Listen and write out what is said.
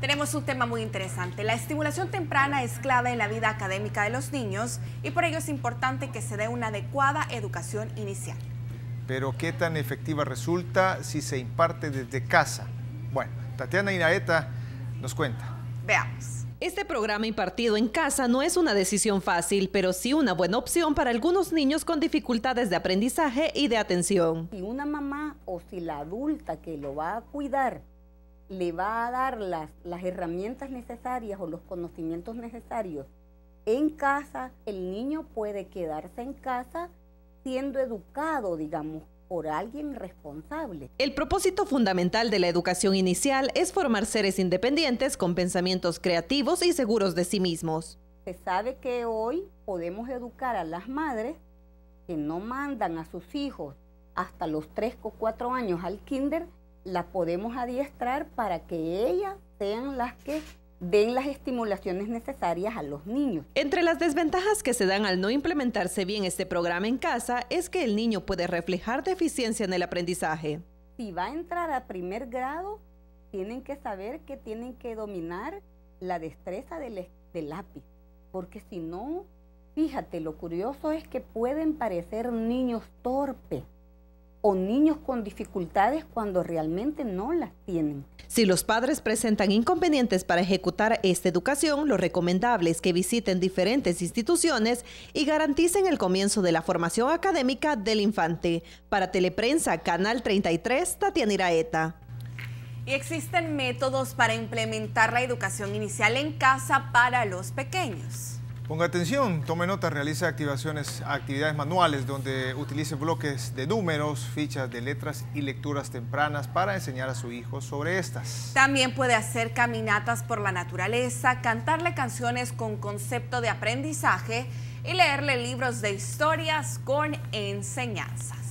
Tenemos un tema muy interesante. La estimulación temprana es clave en la vida académica de los niños y por ello es importante que se dé una adecuada educación inicial. Pero ¿qué tan efectiva resulta si se imparte desde casa? Bueno, Tatiana Inaeta nos cuenta. Veamos. Este programa impartido en casa no es una decisión fácil, pero sí una buena opción para algunos niños con dificultades de aprendizaje y de atención. Si una mamá o si la adulta que lo va a cuidar le va a dar las, herramientas necesarias o los conocimientos necesarios en casa, el niño puede quedarse en casa siendo educado, digamos, por alguien responsable. El propósito fundamental de la educación inicial es formar seres independientes con pensamientos creativos y seguros de sí mismos. Se sabe que hoy podemos educar a las madres que no mandan a sus hijos hasta los 3 o cuatro años al kinder la podemos adiestrar para que ellas sean las que den las estimulaciones necesarias a los niños. Entre las desventajas que se dan al no implementarse bien este programa en casa es que el niño puede reflejar deficiencia en el aprendizaje. Si va a entrar a primer grado, tienen que saber que tienen que dominar la destreza del, del lápiz, porque si no, fíjate, lo curioso es que pueden parecer niños torpes o niños con dificultades cuando realmente no las tienen. Si los padres presentan inconvenientes para ejecutar esta educación, lo recomendable es que visiten diferentes instituciones y garanticen el comienzo de la formación académica del infante. Para Teleprensa, Canal 33, Tatiana Iraeta. Y existen métodos para implementar la educación inicial en casa para los pequeños. Ponga atención, tome nota, realice activaciones, actividades manuales donde utilice bloques de números, fichas de letras y lecturas tempranas para enseñar a su hijo sobre estas. También puede hacer caminatas por la naturaleza, cantarle canciones con concepto de aprendizaje y leerle libros de historias con enseñanzas.